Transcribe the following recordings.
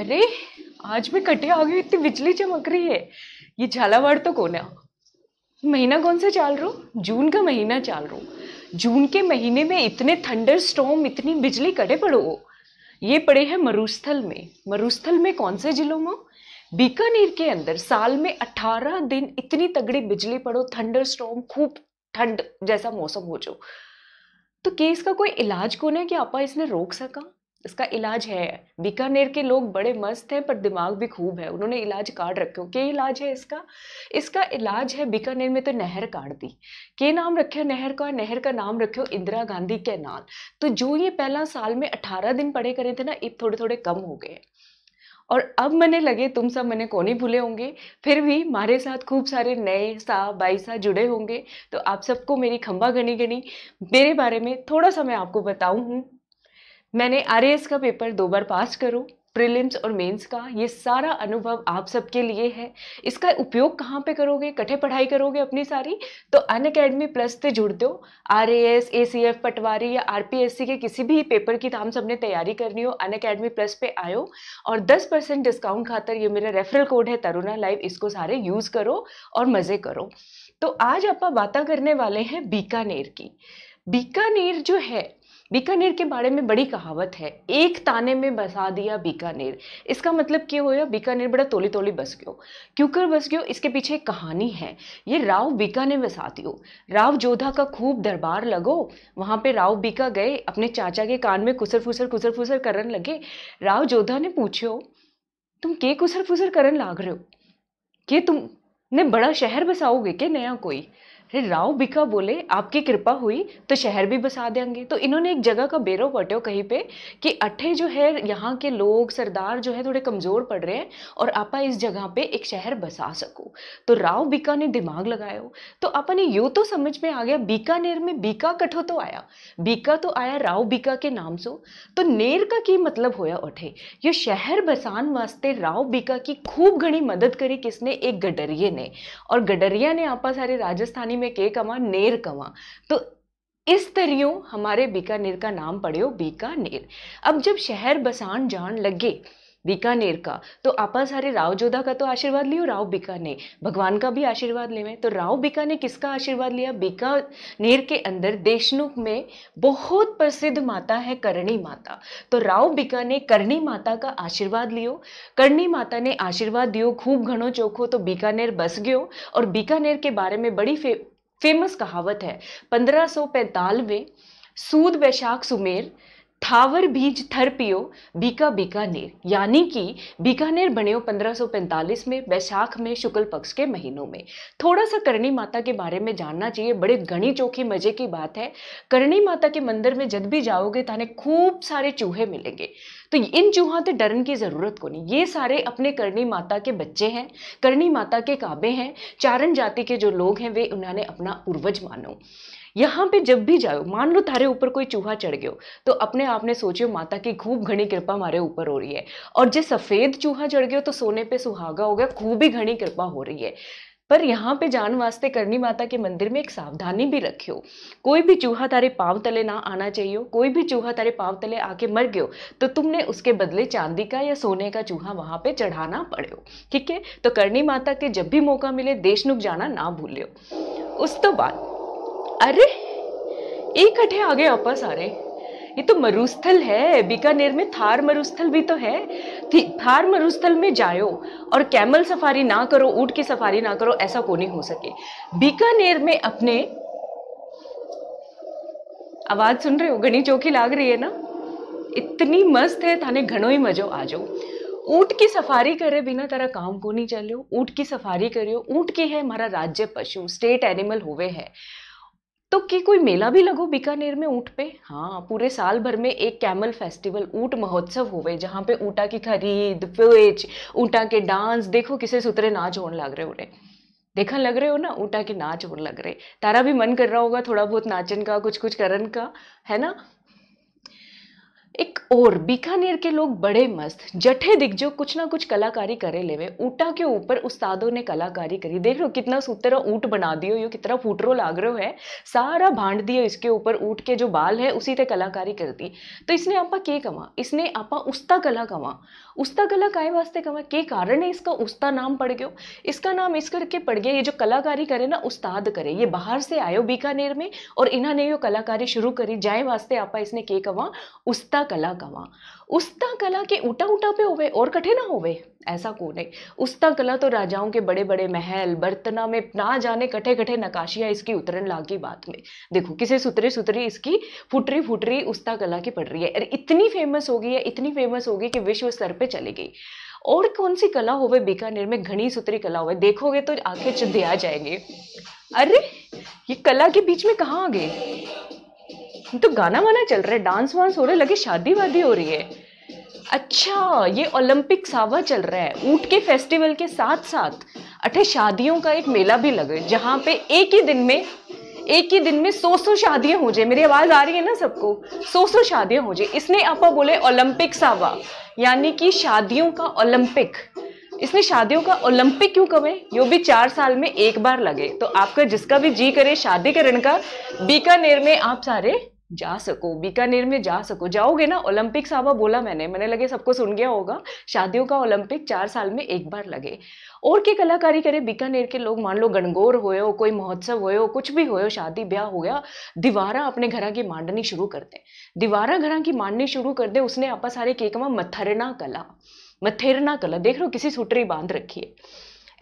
अरे आज भी कटिया आ गई इतनी बिजली चमक रही है ये झालावाड़ तो कौन है महीना कौन सा चाल रहा जून का महीना चाल रहा जून के महीने में इतने थंडर स्टॉम इतनी बिजली कटे पड़ो ये पड़े हैं मरुस्थल में मरुस्थल में कौन से जिलों में बीकानेर के अंदर साल में 18 दिन इतनी तगड़ी बिजली पड़ो थंडर स्टॉम खूब ठंड जैसा मौसम हो जो तो केस का कोई इलाज कौन है कि आपा इसने रोक सका इसका इलाज है बीकानेर के लोग बड़े मस्त हैं पर दिमाग भी खूब है उन्होंने इलाज काट रखे क्या इलाज है इसका इसका इलाज है बीकानेर में तो नहर काट दी के नाम रखे नहर का नहर का नाम रखे इंदिरा गांधी के नाल तो जो ये पहला साल में अठारह दिन पड़े करे थे ना ये थोड़े थोड़े कम हो गए और अब मैंने लगे तुम सब मैंने कौन ही भूले होंगे फिर भी हमारे साथ खूब सारे नए सा बाई सा जुड़े होंगे तो आप सबको मेरी खंबा गनी गनी मेरे बारे में थोड़ा सा मैं आपको बताऊँ हूँ मैंने आर का पेपर दो बार पास करो प्रिलिम्स और मेंस का ये सारा अनुभव आप सबके लिए है इसका उपयोग कहाँ पे करोगे कठे पढ़ाई करोगे अपनी सारी तो अन अकेडमी प्लस से जुड़ दो R A S A C F पटवारी या आर पी एस सी के किसी भी पेपर की तो हम सबने तैयारी करनी हो अन अकेडमी प्लस पे आयो और 10 परसेंट डिस्काउंट खातर ये मेरा रेफरल कोड है तरुणा लाइव इसको सारे यूज़ करो और मज़े करो तो आज आप बातें करने वाले हैं बीकानेर की बीकानेर जो है बीकानेर के बारे में बड़ी कहावत है एक ताने में बसा दिया बीकानेर इसका मतलब क्या हो बीकानेर बड़ा तोली तोली बस गयो क्यों कर बस गयो इसके पीछे एक कहानी है ये राव बीका ने बसा दियो राव जोधा का खूब दरबार लगो वहाँ पे राव बीका गए अपने चाचा के कान में कुसर फुसर कुसर फुसर करन लगे राव जोधा ने पूछो तुम के कुसर फुसर करन लाग रहे हो के तुम ने बड़ा शहर बसाओगे के नया कोई अरे राव बिका बोले आपकी कृपा हुई तो शहर भी बसा देंगे तो इन्होंने एक जगह का बेरो पटो कहीं पे कि अट्ठे जो है यहाँ के लोग सरदार जो है थोड़े कमज़ोर पड़ रहे हैं और आपा इस जगह पे एक शहर बसा सको तो राव बीका ने दिमाग लगाया तो आपा ने यू तो समझ में आ गया बीकानेर में बीका कठो तो आया बीका तो आया राव बीका के नाम से तो नेर का की मतलब होया उठे ये शहर बसान वास्ते राव बीका की खूब घनी मदद करी किसने एक गडरिए ने और गडरिया ने आपा सारे राजस्थानी में के कमा नेर कमा तो इस तरियों हमारे बीकानेर का नाम पड़े हो बीकानेर अब जब शहर बसान जान लगे बीकानेर का तो आपा सारे राव जोधा का तो आशीर्वाद लियो राव बीकानेर भगवान का भी आशीर्वाद ले तो राव बीकानेर किसका आशीर्वाद लिया बीकानेर के अंदर देशनुख में बहुत प्रसिद्ध माता है करणी माता तो राव बीकानेर करणी माता का आशीर्वाद लियो करणी माता ने आशीर्वाद दियो खूब घणो चोखो तो बीकानेर बस गयो और बीकानेर के बारे में बड़ी फेमस कहावत है सौ पैंतालवे सूद बैशाख सुमेर थावर बीज थर पियो बीका बीकानेर यानी कि बीकानेर बने हो 1545 में बैशाख में शुक्ल पक्ष के महीनों में थोड़ा सा करणी माता के बारे में जानना चाहिए बड़े घनी चौखी मजे की बात है करणी माता के मंदिर में जब भी जाओगे ताने खूब सारे चूहे मिलेंगे तो इन चूहों से डरन की ज़रूरत को नहीं ये सारे अपने करणी माता के बच्चे हैं करणी माता के काबे हैं चारण जाति के जो लोग हैं वे उन्होंने अपना पूर्वज मानो यहाँ पे जब भी जाओ मान लो तारे ऊपर कोई चूहा चढ़ गयो तो अपने आप ने सोचियो माता की खूब घनी कृपा हमारे ऊपर हो रही है और जो सफ़ेद चूहा चढ़ गयो तो सोने पे सुहागा हो गया खूब ही घनी कृपा हो रही है पर यहाँ पे जान वास्ते करनी माता के मंदिर में एक सावधानी भी रखियो कोई भी चूहा तारे पाँव तले ना आना चाहिए कोई भी चूहा तारे पाँव तले आके मर गयो तो तुमने उसके बदले चांदी का या सोने का चूहा वहाँ पे चढ़ाना पड़े ठीक है तो करनी माता के जब भी मौका मिले देशनुक जाना ना भूलियो उस तो बाद अरे एक हटे आ गए आ रहे ये तो मरुस्थल है बीकानेर में थार मरुस्थल भी तो है थार मरुस्थल में जायो और कैमल सफारी ना करो ऊँट की सफारी ना करो ऐसा को नहीं हो सके बीकानेर में अपने आवाज़ सुन रहे हो घनी चौकी लाग रही है ना इतनी मस्त है थाने घनो ही मजो आ जाओ ऊँट की सफारी करे बिना तरह काम को नहीं चलो ऊँट की सफारी करियो ऊँट की है हमारा राज्य पशु स्टेट एनिमल हुए है तो कि कोई मेला भी लगो बीकानेर में ऊँट पे हाँ पूरे साल भर में एक कैमल फेस्टिवल ऊँट महोत्सव होवे जहाँ पे ऊँटा की खरीद पेच ऊँटा के डांस देखो किसे सुतरे नाच होने लग रहे उन्हें देखा लग रहे हो ना ऊँटा के नाच होने लग रहे तारा भी मन कर रहा होगा थोड़ा बहुत नाचन का कुछ कुछ करन का है ना एक और बीकानेर के लोग बड़े मस्त जठे जो कुछ ना कुछ कलाकारी करे लेवे ऊँटा के ऊपर उस्तादों ने कलाकारी करी देख रहे हो कितना सुतरा ऊँट बना दियो यो कितना फूटरो लाग रहो है सारा भांड दिया इसके ऊपर ऊँट के जो बाल है उसी ते कलाकारी कर दी तो इसने आपा के कमा इसने आपा उस्ता कला कमा उसता कला काय वास्ते कमा के कारण है इसका उसता नाम पड़ गयो इसका नाम इस करके पड़ गया ये जो कलाकारी करे ना उस्ताद करे ये बाहर से आयो बीकानेर में और इन्होंने यो कलाकारी शुरू करी जाए वास्ते आप इसने के कवा उस्ता कला कवा उस्ता कला के उटा उटा पे होवे और कठे ना होवे ऐसा कौन है उस्ता कला तो राजाओं के बड़े बड़े महल बर्तना में ना जाने कठे कठे नकाशियाँ इसकी उतरन लागी बात में देखो किसे सुतरे सुतरी इसकी फुटरी फुटरी उसता कला की पड़ रही है इतनी फेमस हो गई है इतनी फेमस होगी कि विश्व स्तर पे चली गई और कौन सी कला हो बीकानेर में घनी सूत्री कला हो देखोगे तो आंखें चुद्धे आ जाएंगे अरे ये कला के बीच में कहाँ आ गए तो गाना वाना चल रहा है डांस वांस हो रहे लगे शादी वादी हो रही है अच्छा ये ओलंपिक सावा चल रहा है ऊट के फेस्टिवल के साथ साथ अठे शादियों का एक मेला भी लगे जहाँ पे एक ही दिन में एक ही दिन में सौ सौ शादियां हो जाए मेरी आवाज़ आ रही है ना सबको सौ सौ शादियां हो जाए इसने आप बोले ओलंपिक सावा यानी कि शादियों का ओलंपिक इसने शादियों का ओलंपिक क्यों कहे यो भी चार साल में एक बार लगे तो आपका जिसका भी जी करे शादी करण का बीकानेर में आप सारे जा सको बीकानेर में जा सको जाओगे ना ओलंपिक साबा बोला मैंने मैंने लगे सबको सुन गया होगा शादियों का ओलंपिक चार साल में एक बार लगे और की कलाकारी करे बीकानेर के लोग मान लो गणगौर हो, कोई महोत्सव हो, कुछ भी हो, शादी ब्याह हो गया दीवारा अपने घर की मांडनी शुरू कर दे दीवारा घर की मांडनी शुरू कर दे उसने आपा सारे में मथरना कला मथेरना कला देख रहे हो किसी सुटरी बांध रखी है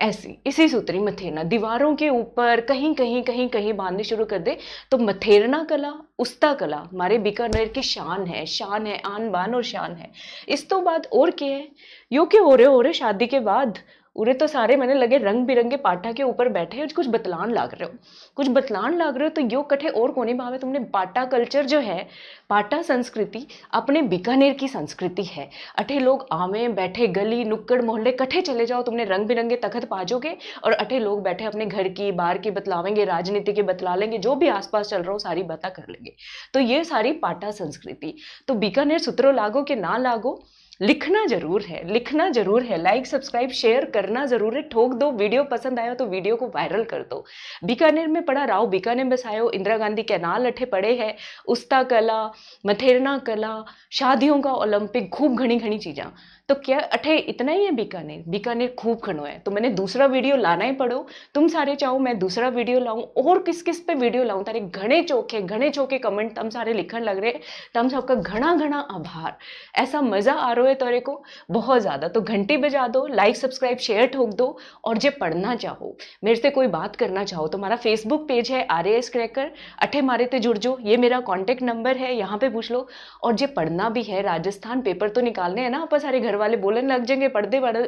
ऐसी इसी सूत्री मथेरना दीवारों के ऊपर कहीं कहीं कहीं कहीं बांधनी शुरू कर दे तो मथेरना कला उस्ता कला हमारे बीकानेर की शान है शान है आन बान और शान है इस तो बाद और क्या है यो के हो रहे हो रहे शादी के बाद उरे तो सारे मैंने लगे रंग बिरंगे पाठा के ऊपर बैठे हैं कुछ बतलान लाग रहे हो कुछ बतलान लाग रहे हो तो यो कठे और कोने भावे तुमने पाटा कल्चर जो है पाटा संस्कृति अपने बीकानेर की संस्कृति है अठे लोग आवे बैठे गली नुक्कड़ मोहल्ले कठे चले जाओ तुमने रंग बिरंगे तखत पाजोगे और अठे लोग बैठे अपने घर की बाहर की बतलावेंगे राजनीति की बतला लेंगे जो भी आसपास चल रहा हो सारी बातें कर लेंगे तो ये सारी पाटा संस्कृति तो बीकानेर सूत्रों लागो कि ना लागो लिखना जरूर है लिखना जरूर है लाइक सब्सक्राइब शेयर करना जरूर है ठोक दो वीडियो पसंद आया तो वीडियो को वायरल कर दो बीकानेर में पढ़ा राव बीकानेर में बसायो इंदिरा गांधी कैनाल अठे पड़े हैं उस्ता कला मथेरना कला शादियों का ओलंपिक खूब घनी घनी चीजा तो क्या अठे इतना ही है बीकानेर बीकानेर खूब खनो है तो मैंने दूसरा वीडियो लाना ही पड़ो तुम सारे चाहो मैं दूसरा वीडियो लाऊं और किस किस पे वीडियो लाऊं तारे घने चौके घने चौके कमेंट तुम सारे लिखन लग रहे तुम सबका घना घना आभार ऐसा मज़ा आ रहा ये तोरे को बहुत ज़्यादा तो घंटी बजा दो लाइक सब्सक्राइब शेयर ठोक दो और जो पढ़ना चाहो मेरे से कोई बात करना चाहो तो हमारा फेसबुक पेज है आर ए एस क्रैकर अठे मारे ते जुड़ जो ये मेरा कॉन्टैक्ट नंबर है यहाँ पे पूछ लो और जो पढ़ना भी है राजस्थान पेपर तो निकालने हैं ना आप सारे घर वाले बोलने लग जाएंगे पढ़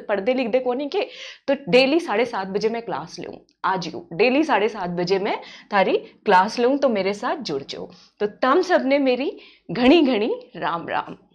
पढ़दे लिख दे कोनी के तो डेली साढ़े सात बजे मैं क्लास लूँ आज यू डेली साढ़े सात बजे मैं थारी क्लास लूँ तो मेरे साथ जुड़ जाओ तो तम सब ने मेरी घनी घनी राम राम